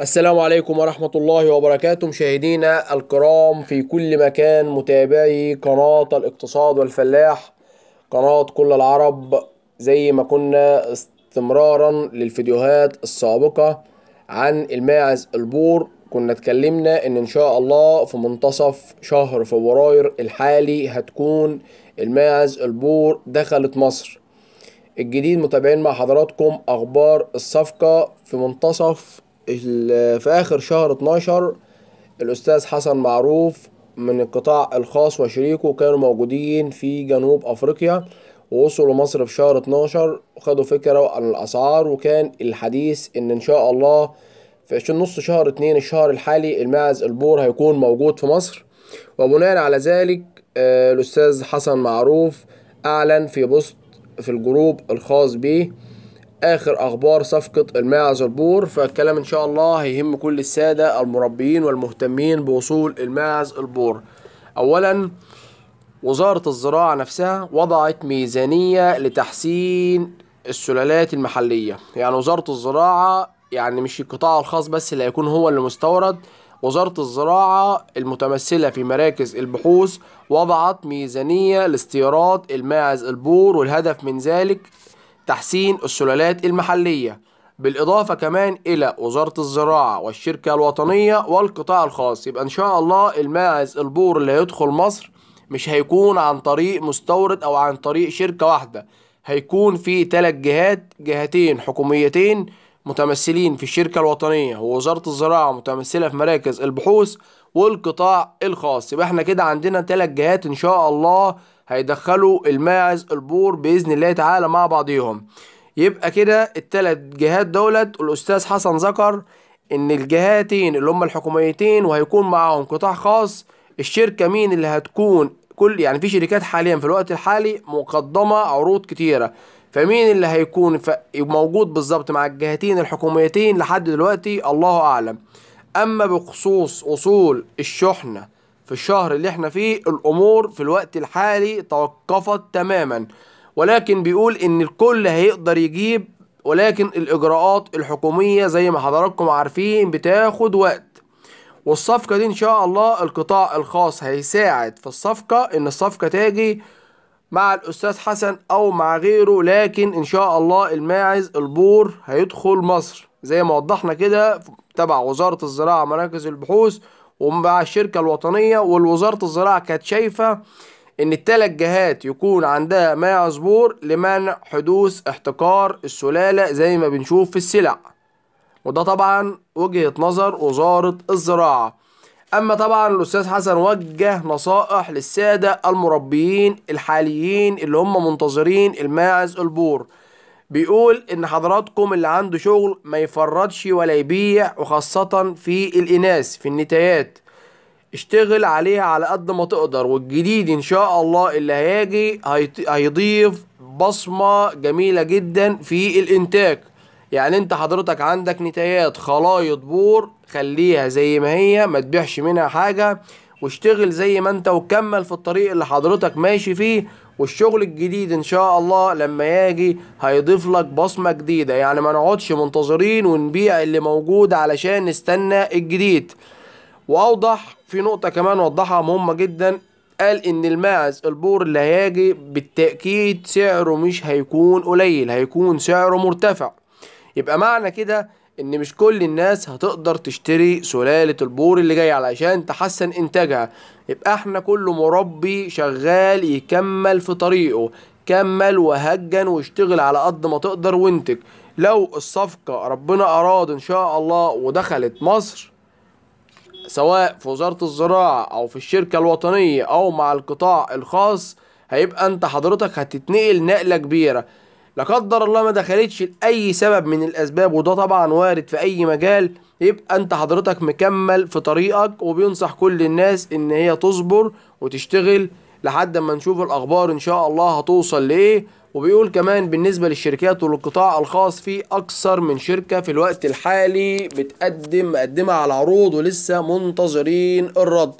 السلام عليكم ورحمة الله وبركاته مشاهدينا الكرام في كل مكان متابعي قناة الاقتصاد والفلاح قناة كل العرب زي ما كنا استمرارا للفيديوهات السابقة عن الماعز البور كنا اتكلمنا ان ان شاء الله في منتصف شهر فبراير الحالي هتكون الماعز البور دخلت مصر الجديد متابعين مع حضراتكم اخبار الصفقة في منتصف في اخر شهر 12 الاستاذ حسن معروف من القطاع الخاص وشريكه كانوا موجودين في جنوب افريقيا ووصلوا مصر في شهر 12 وخدوا فكرة عن الاسعار وكان الحديث ان ان شاء الله في نص شهر اتنين الشهر الحالي المعز البور هيكون موجود في مصر وبناء على ذلك آه، الأستاذ حسن معروف أعلن في بوست في الجروب الخاص بيه اخر اخبار صفقه الماعز البور فالكلام ان شاء الله هيهم كل الساده المربيين والمهتمين بوصول الماعز البور اولا وزاره الزراعه نفسها وضعت ميزانيه لتحسين السلالات المحليه يعني وزاره الزراعه يعني مش القطاع الخاص بس اللي هيكون هو اللي مستورد وزارة الزراعة المتمثلة في مراكز البحوث وضعت ميزانية لاستيراد الماعز البور والهدف من ذلك تحسين السلالات المحلية بالإضافة كمان إلى وزارة الزراعة والشركة الوطنية والقطاع الخاص يبقى إن شاء الله الماعز البور اللي هيدخل مصر مش هيكون عن طريق مستورد أو عن طريق شركة واحدة هيكون في ثلاث جهات جهتين حكوميتين متمثلين في الشركة الوطنية ووزارة الزراعة متمثلة في مراكز البحوث والقطاع الخاص يبقى احنا كده عندنا ثلاث جهات إن شاء الله هيدخلوا الماعز البور باذن الله تعالى مع بعضيهم يبقى كده التلات جهات دولت الاستاذ حسن ذكر ان الجهاتين اللي هم الحكوميتين وهيكون معاهم قطاع خاص الشركه مين اللي هتكون كل يعني في شركات حاليا في الوقت الحالي مقدمه عروض كتيره فمين اللي هيكون ف... موجود بالظبط مع الجهتين الحكوميتين لحد دلوقتي الله اعلم اما بخصوص وصول الشحنه في الشهر اللي احنا فيه الامور في الوقت الحالي توقفت تماما ولكن بيقول ان الكل هيقدر يجيب ولكن الاجراءات الحكوميه زي ما حضراتكم عارفين بتاخد وقت والصفقه دي ان شاء الله القطاع الخاص هيساعد في الصفقه ان الصفقه تاجي مع الاستاذ حسن او مع غيره لكن ان شاء الله الماعز البور هيدخل مصر زي ما وضحنا كده تبع وزاره الزراعه مراكز البحوث ومع الشركة الوطنية والوزارة الزراعة كانت شايفة ان التلات جهات يكون عندها ما يعذبور لمنع حدوث احتكار السلالة زي ما بنشوف في السلع وده طبعا وجهة نظر وزارة الزراعة اما طبعا الاستاذ حسن وجه نصائح للسادة المربيين الحاليين اللي هم منتظرين الماعز البور بيقول ان حضراتكم اللي عنده شغل ما يفرطش ولا يبيع وخاصة في الاناث في النتايات اشتغل عليها على قد ما تقدر والجديد ان شاء الله اللي هيجي هيضيف بصمة جميلة جدا في الانتاج يعني انت حضرتك عندك نتايات خلايط بور خليها زي ما هي ما تبيعش منها حاجة واشتغل زي ما انت وكمل في الطريق اللي حضرتك ماشي فيه والشغل الجديد ان شاء الله لما يجي هيضيف لك بصمه جديده يعني ما نقعدش منتظرين ونبيع اللي موجود علشان نستنى الجديد واوضح في نقطه كمان وضحها مهمه جدا قال ان الماعز البور اللي هيجي بالتاكيد سعره مش هيكون قليل هيكون سعره مرتفع يبقى معنى كده ان مش كل الناس هتقدر تشتري سلالة البور اللي جاي علشان تحسن انتاجها يبقى احنا كل مربي شغال يكمل في طريقه كمل وهجن واشتغل على قد ما تقدر وانتج لو الصفقة ربنا اراد ان شاء الله ودخلت مصر سواء في وزارة الزراعة او في الشركة الوطنية او مع القطاع الخاص هيبقى انت حضرتك هتتنقل نقلة كبيرة لا قدر الله ما دخلتش لاي سبب من الاسباب وده طبعا وارد في اي مجال يبقى انت حضرتك مكمل في طريقك وبينصح كل الناس ان هي تصبر وتشتغل لحد ما نشوف الاخبار ان شاء الله هتوصل لايه وبيقول كمان بالنسبه للشركات وللقطاع الخاص في اكثر من شركه في الوقت الحالي بتقدم مقدمه على عروض ولسه منتظرين الرد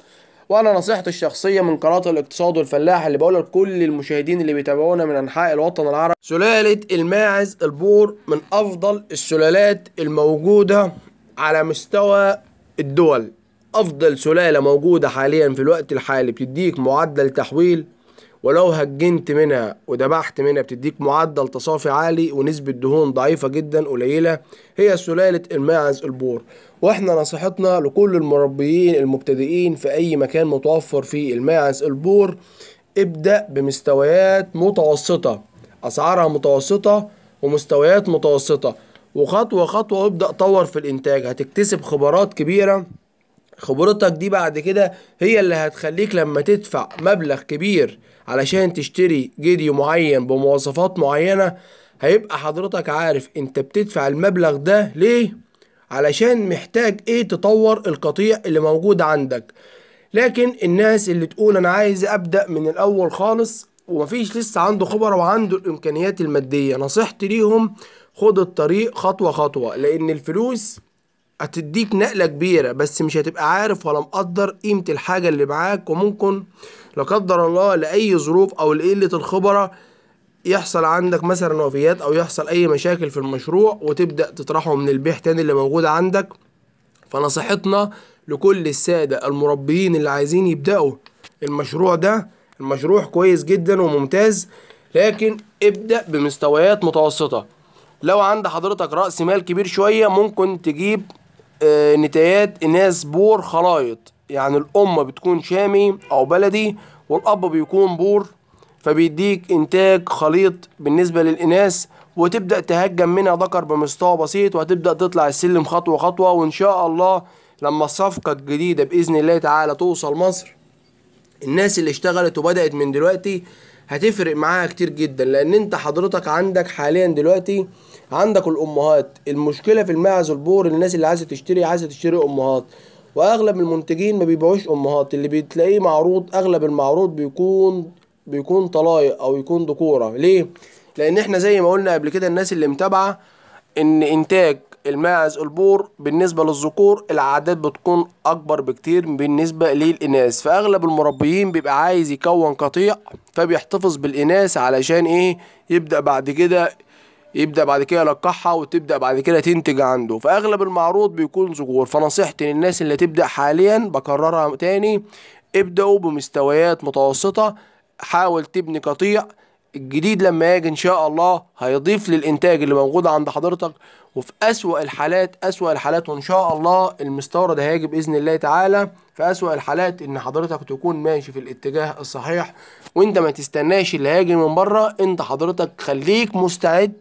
وانا نصيحتي الشخصيه من قناه الاقتصاد والفلاح اللي بقولها لكل المشاهدين اللي بيتابعونا من انحاء الوطن العربي سلاله الماعز البور من افضل السلالات الموجوده على مستوى الدول افضل سلاله موجوده حاليا في الوقت الحالي بتديك معدل تحويل ولو هجنت منها وذبحت منها بتديك معدل تصافي عالي ونسبة دهون ضعيفة جدا قليلة هي سلالة الماعز البور واحنا نصيحتنا لكل المربيين المبتدئين في اي مكان متوفر فيه الماعز البور ابدأ بمستويات متوسطة اسعارها متوسطة ومستويات متوسطة وخطوة خطوة ابدأ طور في الانتاج هتكتسب خبرات كبيرة خبرتك دي بعد كده هي اللي هتخليك لما تدفع مبلغ كبير علشان تشتري جديو معين بمواصفات معينة هيبقى حضرتك عارف انت بتدفع المبلغ ده ليه علشان محتاج ايه تطور القطيع اللي موجود عندك لكن الناس اللي تقول انا عايز ابدأ من الاول خالص ومفيش لسه عنده خبرة وعنده الامكانيات المادية نصيحتي ليهم خد الطريق خطوة خطوة لان الفلوس هتديك نقله كبيره بس مش هتبقى عارف ولا مقدر قيمه الحاجه اللي معاك وممكن لا قدر الله لاي ظروف او لقله الخبره يحصل عندك مثلا وفيات او يحصل اي مشاكل في المشروع وتبدا تطرحه من البيع تاني اللي موجود عندك فنصيحتنا لكل الساده المربيين اللي عايزين يبداوا المشروع ده المشروع كويس جدا وممتاز لكن ابدا بمستويات متوسطه لو عند حضرتك راس مال كبير شويه ممكن تجيب آه، نتايات إناث بور خلايط يعني الأم بتكون شامي أو بلدي والأب بيكون بور فبيديك إنتاج خليط بالنسبة للإناث وتبدأ تهجم منها ذكر بمستوى بسيط وهتبدأ تطلع السلم خطوة خطوة وإن شاء الله لما الصفقة الجديدة بإذن الله تعالى توصل مصر الناس اللي اشتغلت وبدأت من دلوقتي هتفرق معاها كتير جدا لأن أنت حضرتك عندك حاليا دلوقتي عندك الامهات المشكله في الماعز والبور الناس اللي عايزه تشتري عايزه تشتري امهات واغلب المنتجين ما بيبيعوش امهات اللي بتلاقيه معروض اغلب المعروض بيكون بيكون طلايق او يكون ذكوره ليه لان احنا زي ما قلنا قبل كده الناس اللي متابعه ان انتاج الماعز البور بالنسبة للذكور العادات بتكون أكبر بكتير بالنسبة للإناث فأغلب المربيين بيبقى عايز يكون قطيع فبيحتفظ بالإناث علشان إيه يبدأ بعد كده يبدا بعد كده يلقحها وتبدا بعد كده تنتج عنده فاغلب المعروض بيكون ذكور فنصيحتي للناس اللي تبدا حاليا بكررها تاني ابداوا بمستويات متوسطه حاول تبني قطيع الجديد لما يجي ان شاء الله هيضيف للانتاج اللي موجود عند حضرتك وفي اسوأ الحالات اسوأ الحالات وان شاء الله المستورد هيجي باذن الله تعالى في اسوأ الحالات ان حضرتك تكون ماشي في الاتجاه الصحيح وانت ما تستناش اللي هيجي من بره انت حضرتك خليك مستعد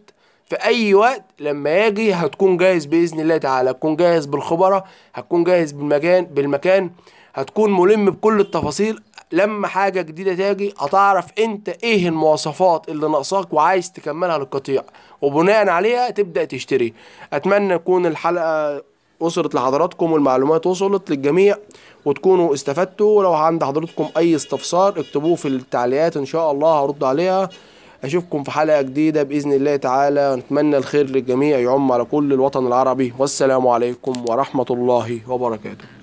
في اي وقت لما يجي هتكون جاهز باذن الله تعالى هتكون جاهز بالخبره هتكون جاهز بالمكان بالمكان هتكون ملم بكل التفاصيل لما حاجة جديدة تاجي هتعرف انت ايه المواصفات اللي ناقصاك وعايز تكملها للقطيع وبناء عليها تبدأ تشتري اتمنى تكون الحلقة وصلت لحضراتكم والمعلومات وصلت للجميع وتكونوا استفدتوا ولو عند حضراتكم اي استفسار اكتبوه في التعليقات ان شاء الله هرد عليها اشوفكم في حلقه جديده باذن الله تعالى نتمنى الخير للجميع يعم على كل الوطن العربي والسلام عليكم ورحمه الله وبركاته